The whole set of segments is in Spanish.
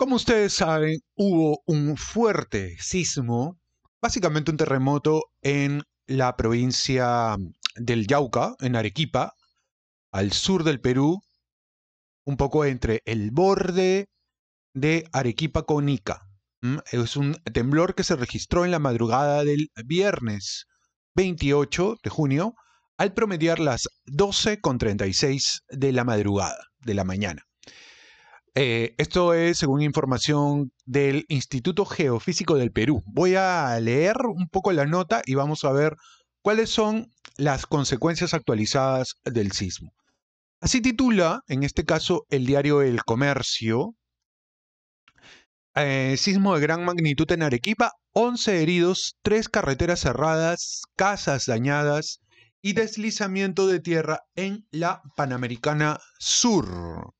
Como ustedes saben, hubo un fuerte sismo, básicamente un terremoto en la provincia del Yauca, en Arequipa, al sur del Perú, un poco entre el borde de Arequipa con Ica. Mm, es un temblor que se registró en la madrugada del viernes 28 de junio al promediar las 12.36 de la madrugada, de la mañana. Eh, esto es según información del Instituto Geofísico del Perú. Voy a leer un poco la nota y vamos a ver cuáles son las consecuencias actualizadas del sismo. Así titula, en este caso, el diario El Comercio. Eh, sismo de gran magnitud en Arequipa, 11 heridos, 3 carreteras cerradas, casas dañadas y deslizamiento de tierra en la Panamericana Sur.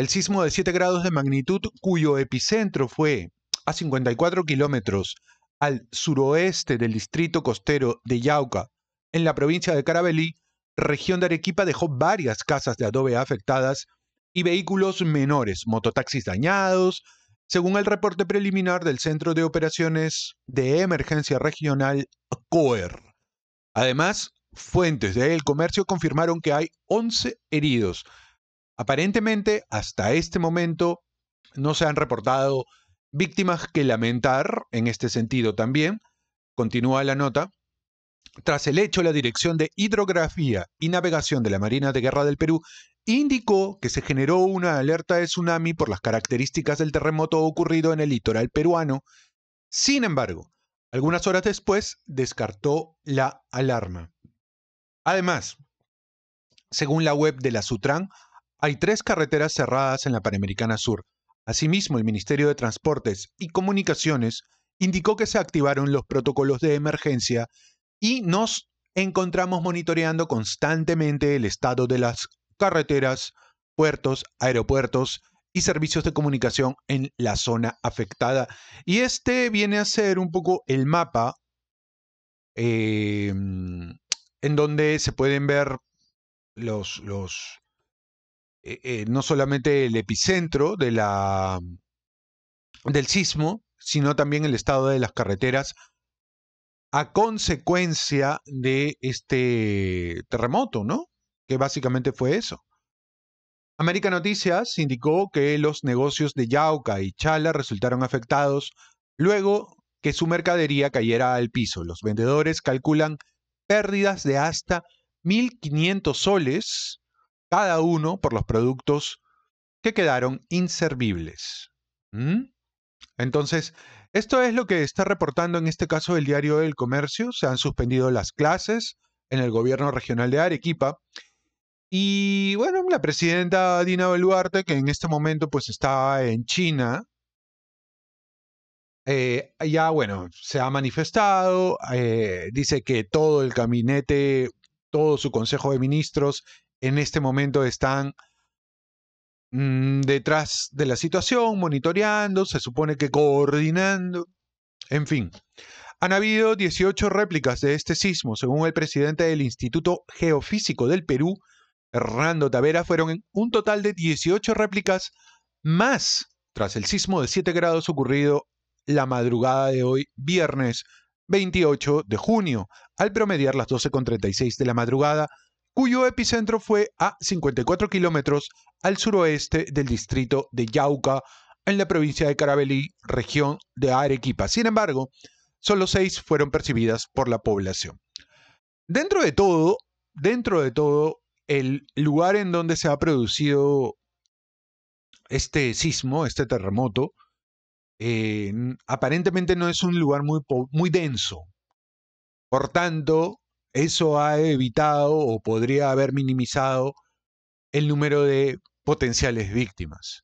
El sismo de 7 grados de magnitud, cuyo epicentro fue a 54 kilómetros al suroeste del distrito costero de Yauca, en la provincia de Carabelí, región de Arequipa dejó varias casas de adobe afectadas y vehículos menores, mototaxis dañados, según el reporte preliminar del Centro de Operaciones de Emergencia Regional COER. Además, fuentes de El comercio confirmaron que hay 11 heridos, Aparentemente, hasta este momento, no se han reportado víctimas que lamentar en este sentido también. Continúa la nota. Tras el hecho, la Dirección de Hidrografía y Navegación de la Marina de Guerra del Perú indicó que se generó una alerta de tsunami por las características del terremoto ocurrido en el litoral peruano. Sin embargo, algunas horas después descartó la alarma. Además, según la web de la Sutran, hay tres carreteras cerradas en la Panamericana Sur. Asimismo, el Ministerio de Transportes y Comunicaciones indicó que se activaron los protocolos de emergencia y nos encontramos monitoreando constantemente el estado de las carreteras, puertos, aeropuertos y servicios de comunicación en la zona afectada. Y este viene a ser un poco el mapa em, en donde se pueden ver los, eh, eh, no solamente el epicentro de la, del sismo, sino también el estado de las carreteras a consecuencia de este terremoto, ¿no? Que básicamente fue eso. América Noticias indicó que los negocios de Yauca y Chala resultaron afectados luego que su mercadería cayera al piso. Los vendedores calculan pérdidas de hasta 1.500 soles cada uno por los productos que quedaron inservibles. Entonces, esto es lo que está reportando en este caso el diario del comercio. Se han suspendido las clases en el gobierno regional de Arequipa. Y bueno, la presidenta Dina Beluarte, que en este momento pues está en China, eh, ya bueno, se ha manifestado, eh, dice que todo el gabinete, todo su consejo de ministros en este momento están mm, detrás de la situación, monitoreando, se supone que coordinando, en fin. Han habido 18 réplicas de este sismo, según el presidente del Instituto Geofísico del Perú, Hernando Tavera, fueron un total de 18 réplicas más tras el sismo de 7 grados ocurrido la madrugada de hoy, viernes 28 de junio, al promediar las 12.36 de la madrugada cuyo epicentro fue a 54 kilómetros al suroeste del distrito de Yauca, en la provincia de Carabelí, región de Arequipa. Sin embargo, solo seis fueron percibidas por la población. Dentro de todo, dentro de todo, el lugar en donde se ha producido este sismo, este terremoto, eh, aparentemente no es un lugar muy, muy denso. Por tanto, eso ha evitado o podría haber minimizado el número de potenciales víctimas.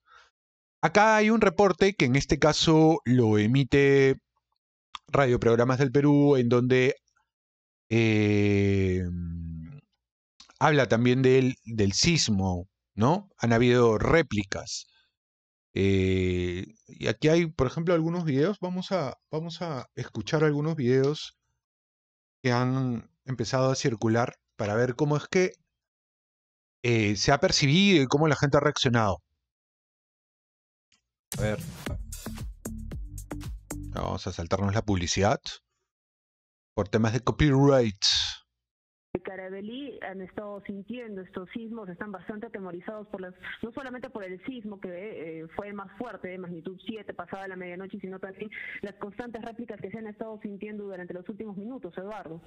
Acá hay un reporte que en este caso lo emite Radio Programas del Perú, en donde eh, habla también del, del, sismo, ¿no? Han habido réplicas. Eh, y aquí hay, por ejemplo, algunos videos. Vamos a, vamos a escuchar algunos videos que han empezado a circular para ver cómo es que eh, se ha percibido y cómo la gente ha reaccionado. A ver. Vamos a saltarnos la publicidad. Por temas de copyright. Carabelí han estado sintiendo estos sismos, están bastante atemorizados por las, no solamente por el sismo que eh, fue más fuerte, de magnitud 7 pasada la medianoche, sino también las constantes réplicas que se han estado sintiendo durante los últimos minutos, Eduardo.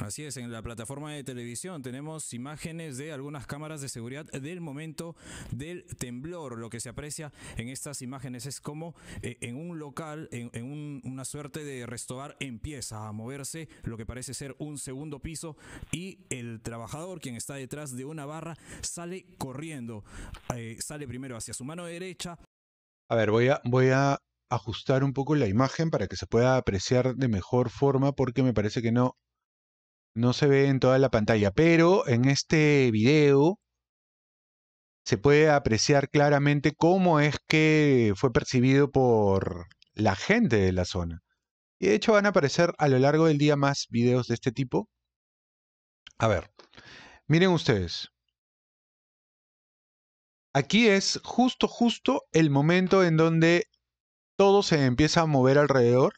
Así es, en la plataforma de televisión tenemos imágenes de algunas cámaras de seguridad del momento del temblor. Lo que se aprecia en estas imágenes es como eh, en un local, en, una suerte de restaurar, empieza a moverse lo que parece ser un segundo piso y el trabajador, quien está detrás de una barra, sale corriendo. Eh, sale primero hacia su mano derecha. A ver, voy a, voy a ajustar un poco la imagen para que se pueda apreciar de mejor forma porque me parece que no, no se ve en toda la pantalla. Pero en este video se puede apreciar claramente cómo es que fue percibido por la gente de la zona. Y de hecho van a aparecer a lo largo del día más videos de este tipo a ver, miren ustedes. Aquí es justo, justo el momento en donde todo se empieza a mover alrededor.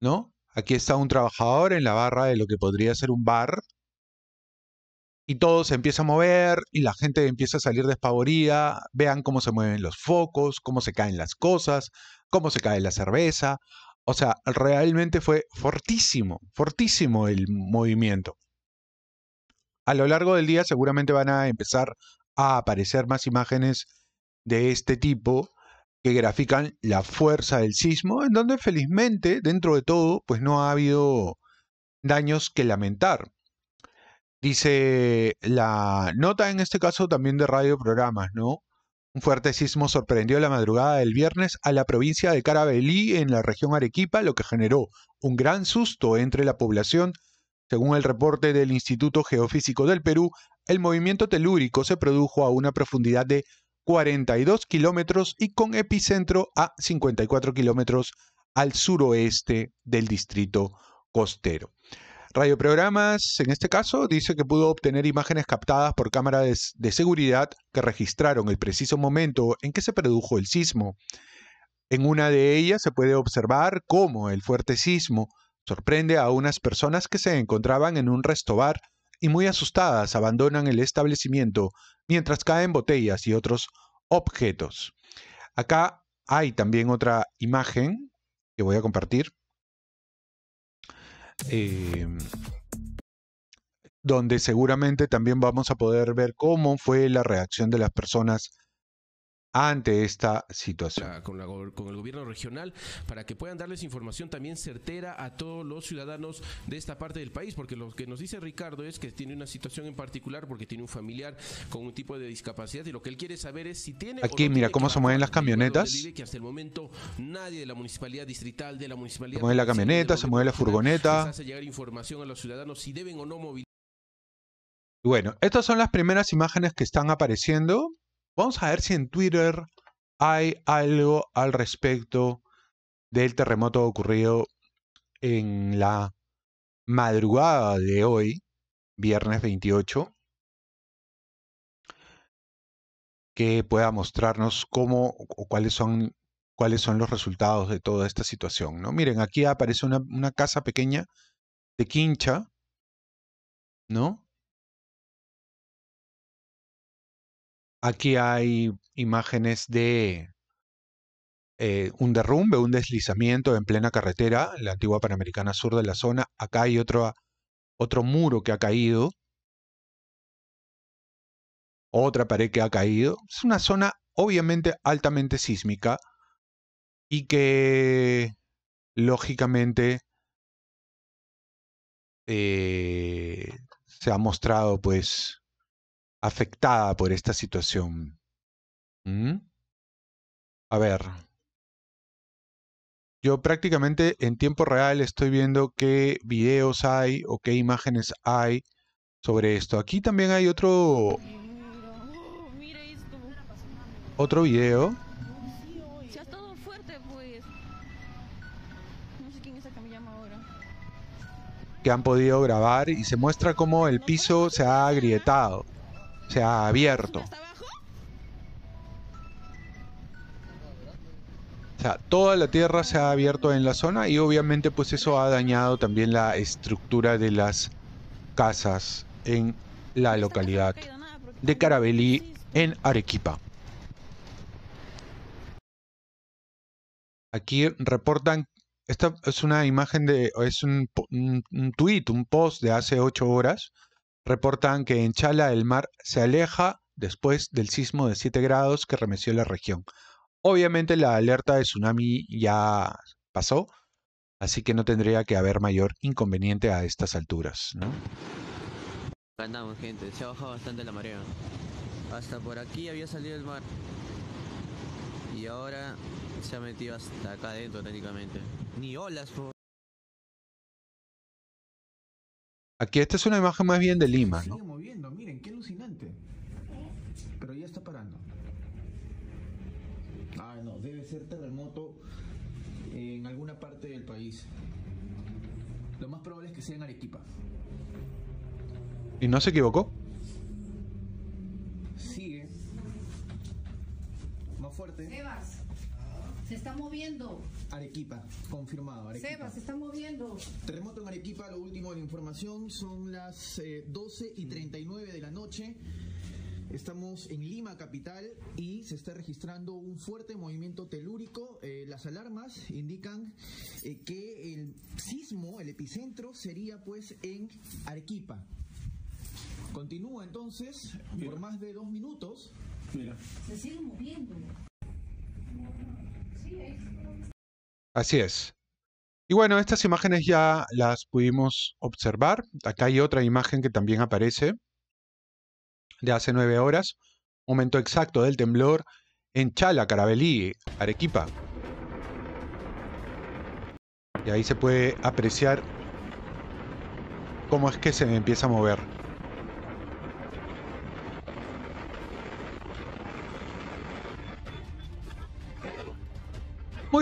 ¿No? Aquí está un trabajador en la barra de lo que podría ser un bar. Y todo se empieza a mover y la gente empieza a salir despavorida. Vean cómo se mueven los focos, cómo se caen las cosas, cómo se cae la cerveza. O sea, realmente fue fortísimo, fortísimo el movimiento. A lo largo del día seguramente van a empezar a aparecer más imágenes de este tipo que grafican la fuerza del sismo, en donde felizmente, dentro de todo, pues no ha habido daños que lamentar. Dice la nota en este caso también de Radio Programas, ¿no? Un fuerte sismo sorprendió la madrugada del viernes a la provincia de Carabelí, en la región Arequipa, lo que generó un gran susto entre la población. Según el reporte del Instituto Geofísico del Perú, el movimiento telúrico se produjo a una profundidad de 42 kilómetros y con epicentro a 54 kilómetros al suroeste del distrito costero. Programas, en este caso, dice que pudo obtener imágenes captadas por cámaras de, seguridad que registraron el preciso momento en que se produjo el sismo. En una de ellas se puede observar cómo el fuerte sismo sorprende a unas personas que se encontraban en un restobar y muy asustadas abandonan el establecimiento mientras caen botellas y otros objetos. Acá hay también otra imagen que voy a compartir Em, donde seguramente también vamos a poder ver cómo fue la reacción de las personas ante esta situación. Ah, con, la, con, el gobierno regional, para que puedan darles información también certera a todos los ciudadanos de esta parte del país, porque lo que nos dice Ricardo es que tiene una situación en particular, porque tiene un familiar con un tipo de discapacidad, y lo que él quiere saber es si tiene... Aquí, mira cómo se mueven las camionetas. que momento nadie de la municipalidad distrital, de la municipalidad... Se mueve la camioneta, se mueve la furgoneta. Se hace llegar información a los ciudadanos si deben o no movilizar. Bueno, estas son las primeras imágenes que están apareciendo Vamos a ver si en Twitter hay algo al respecto del terremoto ocurrido en la madrugada de hoy, viernes 28, que pueda mostrarnos cómo o cuáles son cuáles son los resultados de toda esta situación. ¿no? Miren, aquí aparece una, una casa pequeña de quincha, ¿no? Aquí hay imágenes de eh, un derrumbe, un deslizamiento en plena carretera, la antigua Panamericana Sur de la zona. Acá hay otro, otro muro que ha caído. Otra pared que ha caído. Es una zona obviamente altamente sísmica y que lógicamente eh, se ha mostrado pues afectada por esta situación. Mm. A ver. Yo prácticamente en tiempo real estoy viendo qué videos hay o qué imágenes hay sobre esto. Aquí también hay otro... Otro video. que han podido grabar y se muestra cómo el piso se ha agrietado se ha abierto. O sea, toda la tierra se ha abierto en la zona y obviamente pues eso ha dañado también la estructura de las casas en la localidad de Carabelí en Arequipa. Aquí reportan, esta es una imagen de, es un, tweet, un post de hace ocho horas, reportan que en Chala el mar se aleja después del sismo de 7 grados que remeció la región. Obviamente la alerta de tsunami ya pasó, así que no tendría que haber mayor inconveniente a estas alturas. ¿no? Andamos, gente, se ha bajado bastante la marea. Hasta por aquí había salido el mar. Y ahora se ha metido hasta acá adentro técnicamente. Ni olas, por... Aquí esta es una imagen más bien de Lima, ¿no? Sigue moviendo, miren, qué alucinante. Pero ya está parando. Ah, no, debe ser terremoto en alguna parte del país. Lo más probable es que sea en Arequipa. ¿Y no se equivocó? Sigue. Más fuerte. Sebas. Se está moviendo. Arequipa, confirmado. Seba, se está moviendo. Terremoto en Arequipa, lo último de la información, son las 12 eh, y 39 mm. de la noche. Estamos en Lima, capital, y se está registrando un fuerte movimiento telúrico. Eh, las alarmas indican eh, que el sismo, el epicentro, sería pues en Arequipa. Continúa entonces por más de dos minutos. Mira. Se sigue moviendo. Así es. Y bueno, estas imágenes ya las pudimos observar. Acá hay otra imagen que también aparece de hace nueve horas, momento exacto del temblor en Chala, Carabelí, Arequipa. Y ahí se puede apreciar cómo es que se empieza a mover.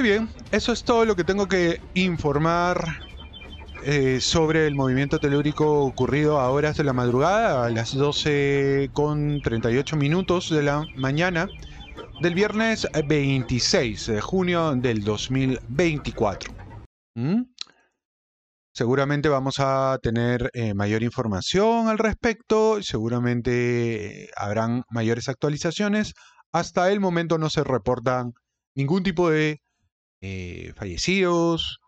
bien, eso es todo lo que tengo que informar eh, sobre el movimiento telúrico ocurrido a horas de la madrugada, a las 12 con 38 minutos de la mañana del viernes 26 de junio del 2024. ¿Mm? Seguramente vamos a tener eh, mayor información al respecto, seguramente eh, habrán mayores actualizaciones. Hasta el momento no se reportan ningún tipo de eh, fallecidos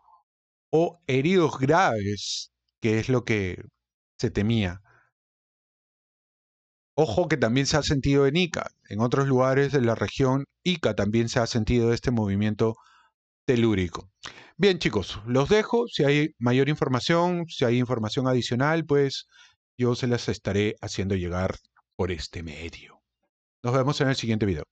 o heridos graves, que es lo que se temía. Ojo que también se ha sentido en Ica, en otros lugares de la región Ica también se ha sentido este movimiento telúrico. Bien chicos, los dejo, si hay mayor información, si hay información adicional, pues yo se las estaré haciendo llegar por este medio. Nos vemos en el siguiente video.